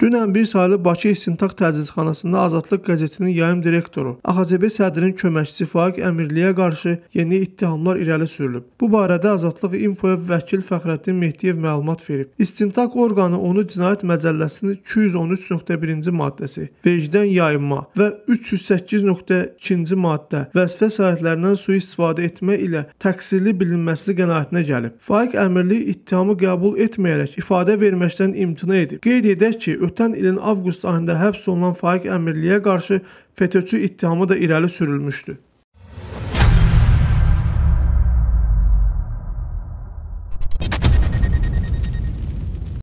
Dünən bir saylı Bakı İstintaq Təchizxanasında Azadlıq qəzetinin yayım direktoru AXCB sədrinin köməkçisi Faiq Əmirliyə qarşı yeni ittihamlar irəli sürülüb. Bu barədə Azadlıq infoya vəkil Fəxrəddin Mehdiyev məlumat verib. İstintaq orqanı onu cinayət məcəlləsinin 213.1-ci maddəsi, vecdən yayınma və 308.2-ci maddə vəzifə sahiblərindən sui-istifadə etmə ilə təqsirli bilinməsi qənaətinə gəlib. Faiq Əmirli ittihamı qəbul etməyərək ifadə verməkdən imtina edib. Qeyd edək ki, Ötən ilin avqust ayında həbs olunan Faiq Əmirliyə qarşı FETÖ-çü ittihamı da irəli sürülmüşdü.